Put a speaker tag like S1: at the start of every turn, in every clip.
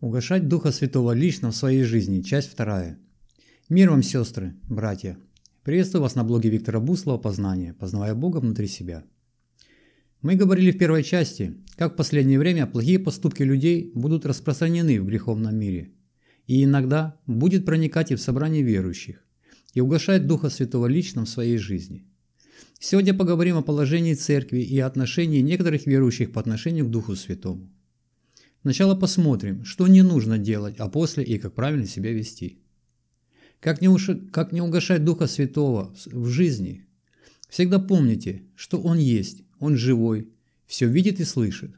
S1: Угошать Духа Святого лично в своей жизни. Часть вторая. Мир вам, сестры, братья. Приветствую вас на блоге Виктора Буслова «Познание. Познавая Бога внутри себя». Мы говорили в первой части, как в последнее время плохие поступки людей будут распространены в греховном мире и иногда будет проникать и в собрание верующих и угошать Духа Святого лично в своей жизни. Сегодня поговорим о положении церкви и отношении некоторых верующих по отношению к Духу Святому. Сначала посмотрим, что не нужно делать, а после и как правильно себя вести. Как не, уш... как не угашать Духа Святого в жизни? Всегда помните, что Он есть, Он живой, все видит и слышит.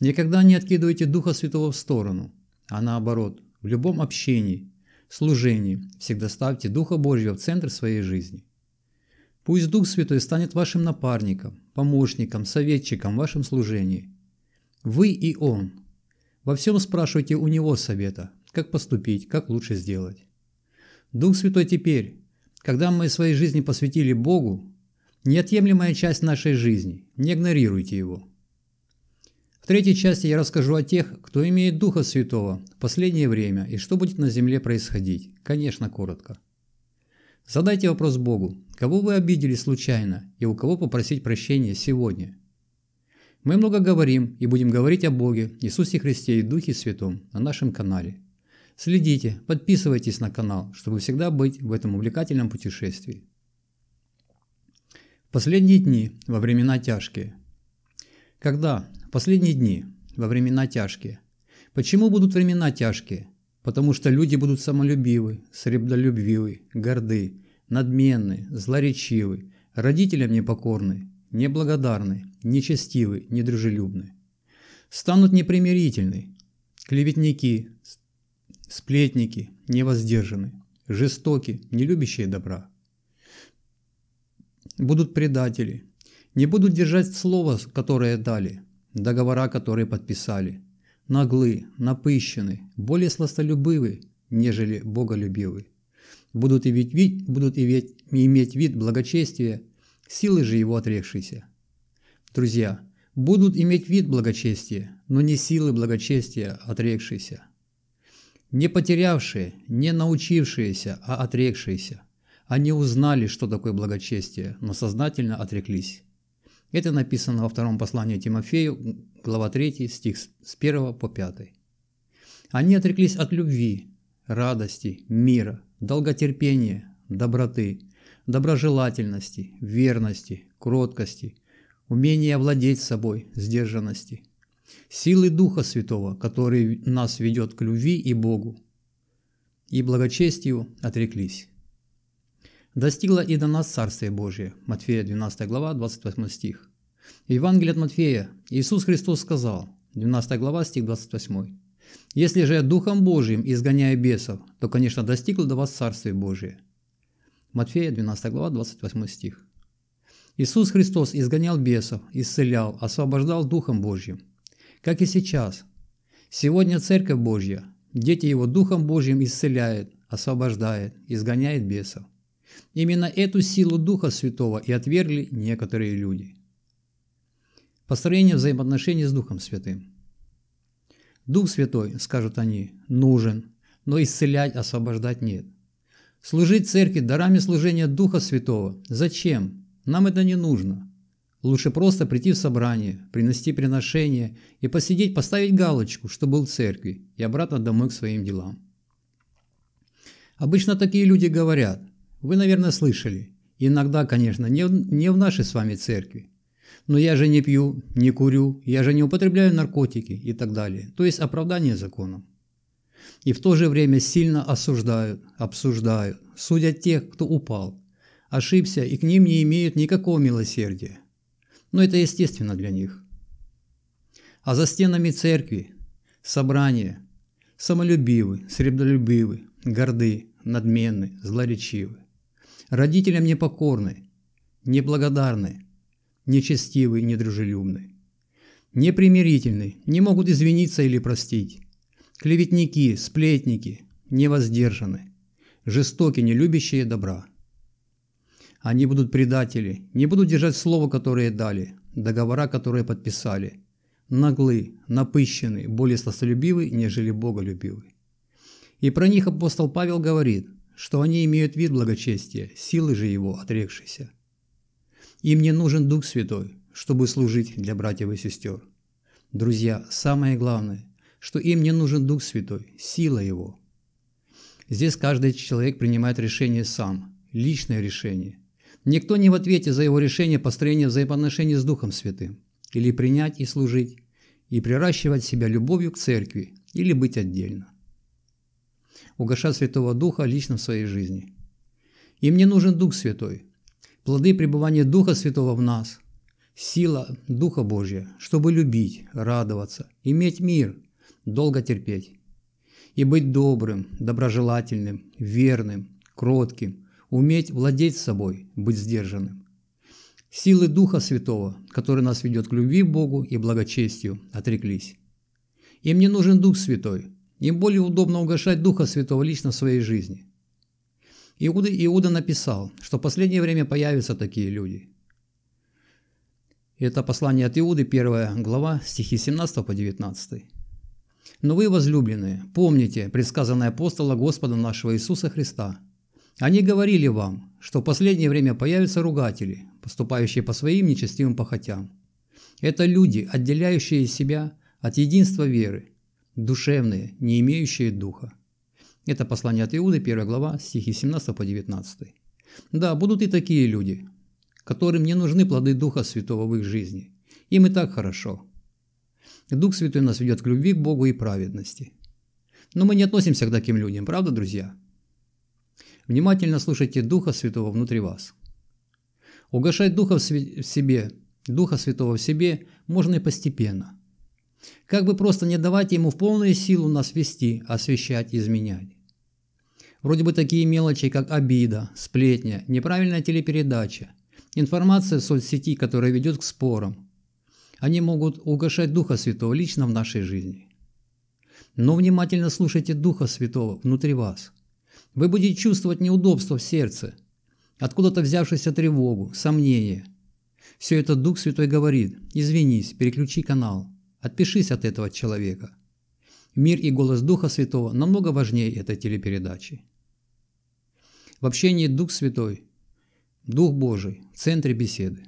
S1: Никогда не откидывайте Духа Святого в сторону, а наоборот, в любом общении, служении всегда ставьте Духа Божьего в центр своей жизни. Пусть Дух Святой станет вашим напарником, помощником, советчиком в вашем служении. Вы и Он – во всем спрашивайте у него совета, как поступить, как лучше сделать. Дух Святой теперь, когда мы своей жизни посвятили Богу, неотъемлемая часть нашей жизни, не игнорируйте его. В третьей части я расскажу о тех, кто имеет Духа Святого в последнее время и что будет на земле происходить, конечно, коротко. Задайте вопрос Богу, кого вы обидели случайно и у кого попросить прощения сегодня – мы много говорим и будем говорить о Боге, Иисусе Христе и Духе Святом на нашем канале. Следите, подписывайтесь на канал, чтобы всегда быть в этом увлекательном путешествии. Последние дни во времена тяжкие. Когда? Последние дни во времена тяжкие. Почему будут времена тяжкие? Потому что люди будут самолюбивы, сребдолюбивы, горды, надменны, злоречивы, родителям непокорны, неблагодарны, нечестивы, недружелюбны. Станут непримирительны, клеветники, сплетники, невоздержаны, жестоки, не любящие добра. Будут предатели, не будут держать слово, которое дали, договора, которые подписали, наглы, напыщены, более сластолюбивы, нежели боголюбивы. Будут иметь, вид, будут иметь, иметь вид благочестия силы же его отрекшиеся. Друзья, будут иметь вид благочестия, но не силы благочестия отрекшиеся. Не потерявшие, не научившиеся, а отрекшиеся. Они узнали, что такое благочестие, но сознательно отреклись. Это написано во втором послании Тимофею, глава 3, стих с 1 по 5. Они отреклись от любви, радости, мира, долготерпения, доброты, доброжелательности, верности, кроткости, умения владеть собой, сдержанности, силы Духа Святого, который нас ведет к любви и Богу, и благочестию отреклись. Достигло и до нас Царствие Божие. Матфея 12 глава, 28 стих. Евангелие от Матфея. Иисус Христос сказал, 12 глава, стих 28. «Если же я Духом Божиим изгоняю бесов, то, конечно, достигло до вас Царствие Божие. Матфея 12 глава 28 стих. Иисус Христос изгонял бесов, исцелял, освобождал Духом Божьим. Как и сейчас. Сегодня Церковь Божья, дети Его Духом Божьим исцеляет, освобождает, изгоняет бесов. Именно эту силу Духа Святого и отвергли некоторые люди. Построение взаимоотношений с Духом Святым. Дух Святой, скажут они, нужен, но исцелять, освобождать нет. Служить церкви дарами служения Духа Святого? Зачем? Нам это не нужно. Лучше просто прийти в собрание, принести приношение и посидеть, поставить галочку, что был в церкви, и обратно домой к своим делам. Обычно такие люди говорят, вы, наверное, слышали, иногда, конечно, не в, не в нашей с вами церкви, но я же не пью, не курю, я же не употребляю наркотики и так далее, то есть оправдание законом и в то же время сильно осуждают, обсуждают, судят тех, кто упал, ошибся и к ним не имеют никакого милосердия. Но это естественно для них. А за стенами церкви, собрания, самолюбивы, сребролюбивы, горды, надменны, злоречивы, родителям непокорны, неблагодарны, нечестивы, недружелюбны, непримирительны, не могут извиниться или простить, Клеветники, сплетники, невоздержаны, жестоки, не любящие добра. Они будут предатели, не будут держать слово, которое дали, договора, которые подписали. Наглы, напыщены, более сластолюбивы, нежели боголюбивы. И про них апостол Павел говорит, что они имеют вид благочестия, силы же его отрекшиеся. Им не нужен Дух Святой, чтобы служить для братьев и сестер. Друзья, самое главное – что им не нужен Дух Святой, сила Его. Здесь каждый человек принимает решение сам, личное решение. Никто не в ответе за его решение построения взаимоотношений с Духом Святым, или принять и служить, и приращивать себя любовью к церкви, или быть отдельно. Угошать Святого Духа лично в своей жизни. Им не нужен Дух Святой, плоды пребывания Духа Святого в нас, сила Духа Божия, чтобы любить, радоваться, иметь мир, долго терпеть. И быть добрым, доброжелательным, верным, кротким, уметь владеть собой, быть сдержанным. Силы Духа Святого, который нас ведет к любви Богу и благочестию, отреклись. Им не нужен Дух Святой, им более удобно угошать Духа Святого лично в своей жизни. Иуда, Иуда написал, что в последнее время появятся такие люди. Это послание от Иуды, первая глава, стихи 17 по 19. Но вы, возлюбленные, помните предсказанное апостола Господа нашего Иисуса Христа. Они говорили вам, что в последнее время появятся ругатели, поступающие по своим нечестивым похотям. Это люди, отделяющие себя от единства веры, душевные, не имеющие духа. Это послание от Иуды, 1 глава, стихи 17 по 19. Да, будут и такие люди, которым не нужны плоды Духа Святого в их жизни. Им и так хорошо. Дух Святой нас ведет к любви к Богу и праведности. Но мы не относимся к таким людям, правда, друзья? Внимательно слушайте Духа Святого внутри вас. Угашать Духа в себе, Духа Святого в себе можно и постепенно. Как бы просто не давать Ему в полную силу нас вести, освещать, изменять. Вроде бы такие мелочи, как обида, сплетня, неправильная телепередача, информация в соцсети, которая ведет к спорам, они могут угошать Духа Святого лично в нашей жизни. Но внимательно слушайте Духа Святого внутри вас. Вы будете чувствовать неудобство в сердце, откуда-то взявшуюся тревогу, сомнение. Все это Дух Святой говорит «Извинись, переключи канал, отпишись от этого человека». Мир и голос Духа Святого намного важнее этой телепередачи. В общении Дух Святой, Дух Божий в центре беседы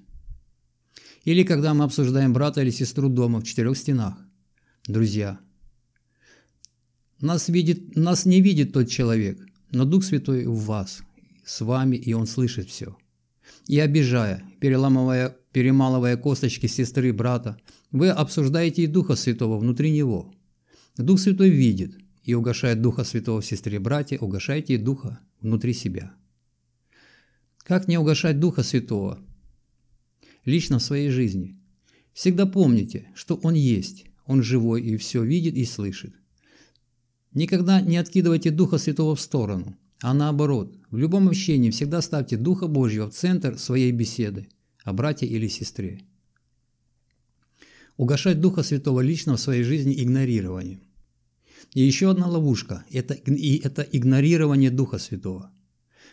S1: или когда мы обсуждаем брата или сестру дома в четырех стенах. Друзья, нас, видит, нас не видит тот человек, но Дух Святой в вас, с вами, и Он слышит все. И обижая, переламывая, перемалывая косточки сестры, брата, вы обсуждаете и Духа Святого внутри него. Дух Святой видит, и угошая Духа Святого в сестре, брате, угошайте и Духа внутри себя. Как не угошать Духа Святого – лично в своей жизни. Всегда помните, что Он есть, Он живой и все видит и слышит. Никогда не откидывайте Духа Святого в сторону, а наоборот, в любом общении всегда ставьте Духа Божьего в центр своей беседы о брате или сестре. Угашать Духа Святого лично в своей жизни игнорированием. И еще одна ловушка – это, и это игнорирование Духа Святого.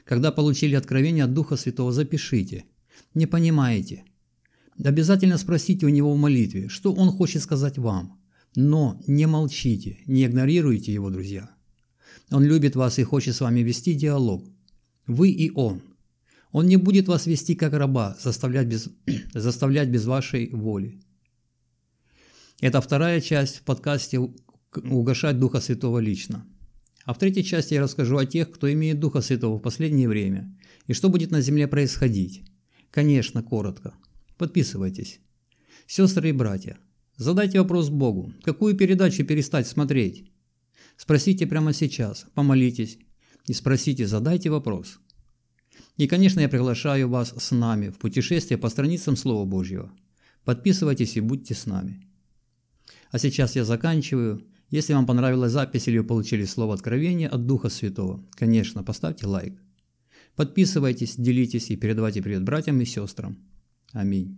S1: Когда получили откровение от Духа Святого, запишите. Не понимаете, Обязательно спросите у него в молитве, что он хочет сказать вам. Но не молчите, не игнорируйте его, друзья. Он любит вас и хочет с вами вести диалог. Вы и он. Он не будет вас вести как раба, заставлять без, заставлять без вашей воли. Это вторая часть в подкасте «Угошать Духа Святого лично». А в третьей части я расскажу о тех, кто имеет Духа Святого в последнее время, и что будет на земле происходить. Конечно, коротко – Подписывайтесь. Сестры и братья, задайте вопрос Богу, какую передачу перестать смотреть? Спросите прямо сейчас, помолитесь и спросите, задайте вопрос. И, конечно, я приглашаю вас с нами в путешествие по страницам Слова Божьего. Подписывайтесь и будьте с нами. А сейчас я заканчиваю. Если вам понравилась запись или вы получили слово откровения от Духа Святого, конечно, поставьте лайк. Подписывайтесь, делитесь и передавайте привет братьям и сестрам. 阿弥。